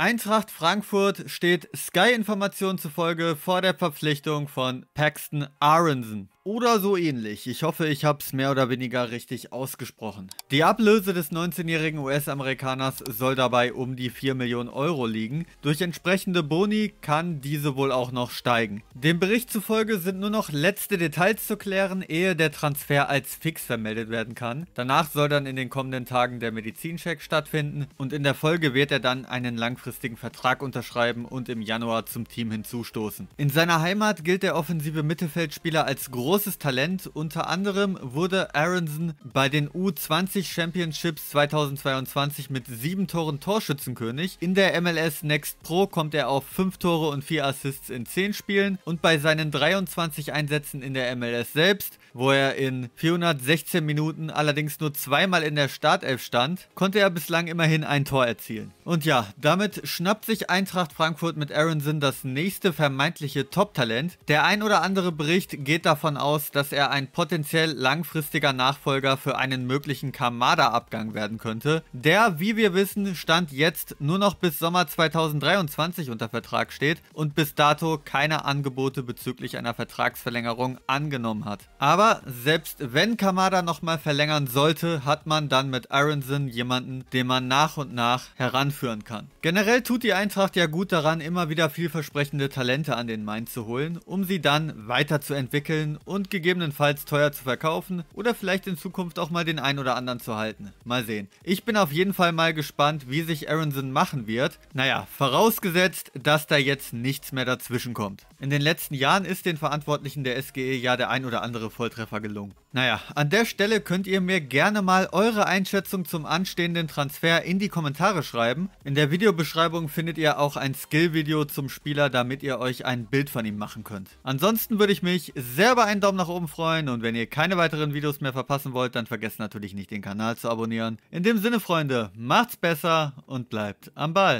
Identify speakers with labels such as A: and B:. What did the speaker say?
A: Eintracht Frankfurt steht Sky-Informationen zufolge vor der Verpflichtung von Paxton Aronson. Oder so ähnlich. Ich hoffe, ich habe es mehr oder weniger richtig ausgesprochen. Die Ablöse des 19-jährigen US-Amerikaners soll dabei um die 4 Millionen Euro liegen. Durch entsprechende Boni kann diese wohl auch noch steigen. Dem Bericht zufolge sind nur noch letzte Details zu klären, ehe der Transfer als fix vermeldet werden kann. Danach soll dann in den kommenden Tagen der Medizincheck stattfinden und in der Folge wird er dann einen langfristigen Vertrag unterschreiben und im Januar zum Team hinzustoßen. In seiner Heimat gilt der offensive Mittelfeldspieler als groß großes Talent. Unter anderem wurde Aronson bei den U20 Championships 2022 mit sieben Toren Torschützenkönig. In der MLS Next Pro kommt er auf fünf Tore und vier Assists in zehn Spielen und bei seinen 23 Einsätzen in der MLS selbst, wo er in 416 Minuten allerdings nur zweimal in der Startelf stand, konnte er bislang immerhin ein Tor erzielen. Und ja, damit schnappt sich Eintracht Frankfurt mit Aronson das nächste vermeintliche Top-Talent. Der ein oder andere Bericht geht davon aus, dass er ein potenziell langfristiger Nachfolger für einen möglichen Kamada-Abgang werden könnte, der, wie wir wissen, Stand jetzt nur noch bis Sommer 2023 unter Vertrag steht und bis dato keine Angebote bezüglich einer Vertragsverlängerung angenommen hat. Aber selbst wenn Kamada nochmal verlängern sollte, hat man dann mit Aronson jemanden, den man nach und nach heranführen kann. Generell tut die Eintracht ja gut daran, immer wieder vielversprechende Talente an den Main zu holen, um sie dann weiterzuentwickeln und gegebenenfalls teuer zu verkaufen oder vielleicht in Zukunft auch mal den einen oder anderen zu halten. Mal sehen. Ich bin auf jeden Fall mal gespannt, wie sich Aronson machen wird. Naja, vorausgesetzt, dass da jetzt nichts mehr dazwischen kommt. In den letzten Jahren ist den Verantwortlichen der SGE ja der ein oder andere Volltreffer gelungen. Naja, an der Stelle könnt ihr mir gerne mal eure Einschätzung zum anstehenden Transfer in die Kommentare schreiben. In der Videobeschreibung findet ihr auch ein Skill-Video zum Spieler, damit ihr euch ein Bild von ihm machen könnt. Ansonsten würde ich mich sehr über einen Daumen nach oben freuen und wenn ihr keine weiteren Videos mehr verpassen wollt, dann vergesst natürlich nicht den Kanal zu abonnieren. In dem Sinne, Freunde, macht's besser und bleibt am Ball.